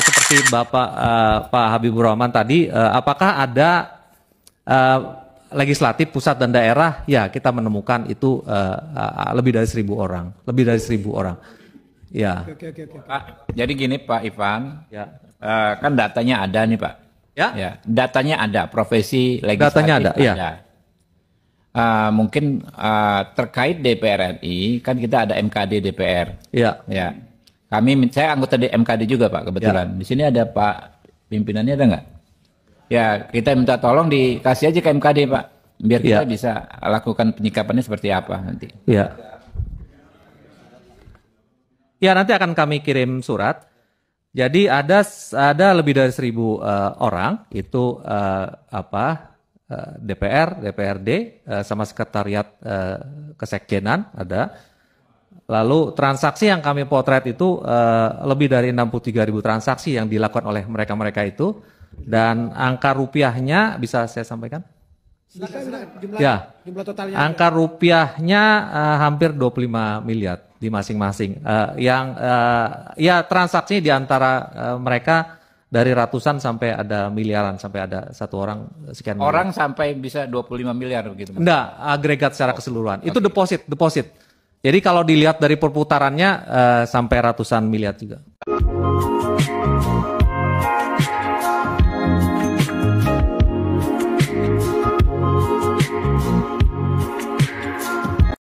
Eh, seperti Bapak uh, Pak Habibur Rahman tadi, uh, apakah ada uh, legislatif pusat dan daerah? Ya, kita menemukan itu uh, uh, lebih dari seribu orang, lebih dari seribu orang. Ya. Oke, oke, oke. Pak, jadi gini Pak Ivan, ya. uh, kan datanya ada nih Pak. Ya. ya. Datanya ada, profesi legislatif datanya ada. Iya. ada. Ya. Uh, mungkin uh, terkait DPR RI kan kita ada MKD DPR. Ya. Ya kami saya anggota di MKD juga Pak kebetulan. Ya. Di sini ada Pak pimpinannya ada nggak? Ya kita minta tolong dikasih aja ke MKD Pak biar kita ya. bisa lakukan penyikapannya seperti apa nanti. Ya. Ya nanti akan kami kirim surat. Jadi ada ada lebih dari seribu uh, orang itu uh, apa uh, eh, DPR, DPRD, uh, sama sekretariat uh, kesekjenan ada Lalu transaksi yang kami potret itu uh, lebih dari 63 ribu transaksi yang dilakukan oleh mereka-mereka itu dan angka rupiahnya bisa saya sampaikan? Silakan jumlah ya. jumlah totalnya. Angka rupiahnya uh, hampir 25 miliar di masing-masing. Uh, yang uh, ya transaksi di antara uh, mereka dari ratusan sampai ada miliaran sampai ada satu orang sekian miliar. Orang sampai bisa 25 miliar begitu. Enggak, agregat secara oh. keseluruhan. itu deposit, deposit jadi kalau dilihat dari perputarannya uh, sampai ratusan miliar juga.